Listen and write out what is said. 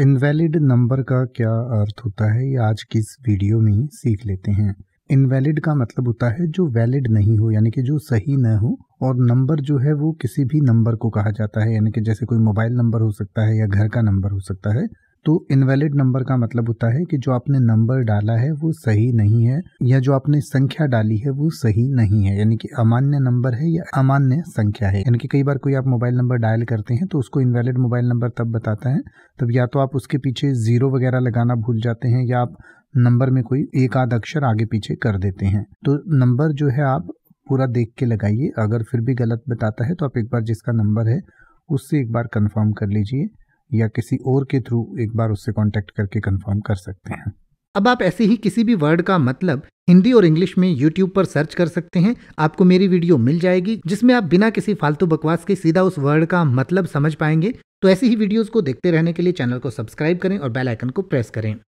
invalid number का क्या अर्थ होता है ये आज की इस वीडियो में सीख लेते हैं इनवैलिड का मतलब होता है जो वैलिड नहीं हो यानी कि जो सही न हो और नंबर जो है वो किसी भी नंबर को कहा जाता है यानी कि जैसे कोई मोबाइल नंबर हो सकता है या घर का नंबर हो सकता है तो इनवैलिड नंबर का मतलब होता है कि जो आपने नंबर डाला है वो सही नहीं है या जो आपने संख्या डाली है वो सही नहीं है यानी कि अमान्य नंबर है या अमान्य संख्या है यानी कि कई बार कोई आप मोबाइल नंबर डायल करते हैं तो उसको इनवैलिड मोबाइल नंबर तब बताता है तब या तो आप उसके पीछे ज़ीरो वगैरह लगाना भूल जाते हैं या आप नंबर में कोई एक आध अक्षर आगे पीछे कर देते हैं तो नंबर जो है आप पूरा देख के लगाइए अगर फिर भी गलत बताता है तो आप एक बार जिसका नंबर है उससे एक बार कंफर्म कर लीजिए या किसी और के थ्रू एक बार उससे कॉन्टेक्ट करके कन्फर्म कर सकते हैं अब आप ऐसे ही किसी भी वर्ड का मतलब हिंदी और इंग्लिश में यूट्यूब पर सर्च कर सकते हैं आपको मेरी वीडियो मिल जाएगी जिसमें आप बिना किसी फालतू बकवास के सीधा उस वर्ड का मतलब समझ पाएंगे तो ऐसी ही वीडियोस को देखते रहने के लिए चैनल को सब्सक्राइब करें और बेल आइकन को प्रेस करें